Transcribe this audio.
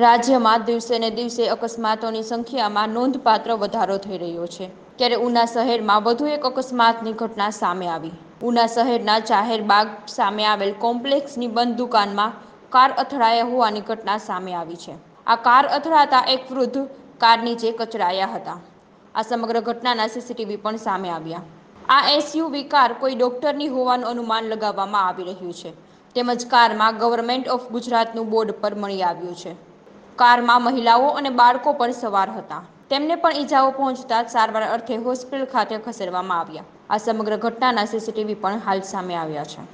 રાજ્યમાં દિવસેને દિવસે અકસ્માતોની સંખ્યામાં નોંધપાત્ર વધારો થઈ રહ્યો છે ત્યારે ઉના શહેરમાં વધુ એક અકસ્માતની ઘટના સામે આવી ઉના શહેરના ચાહેરબાગ સામે આવેલ કોમ્પ્લેક્સની બંધ દુકાનમાં કાર અથડાયા હોવાની ઘટના સામે આવી છે આ કાર અથડાતા એક વૃદ્ધ કાર નીચે કચરાયા હતા આ સમગ્ર ઘટનાના સીસીટીવી પણ સામે આવ્યા આ એસયુવી કાર કોઈ ડોક્ટરની હોવાનું અનુમાન લગાવવામાં આવી રહ્યું છે તેમજ કારમાં ગવર્મેન્ટ ઓફ ગુજરાતનું બોર્ડ પર મળી આવ્યું છે કારમાં મહિલાઓ અને બાળકો પણ સવાર હતા તેમને પણ ઈજાઓ પહોંચતા સારવાર અર્થે હોસ્પિટલ ખાતે ખસેડવામાં આવ્યા આ સમગ્ર ઘટનાના સીસીટીવી પણ હાલ સામે આવ્યા છે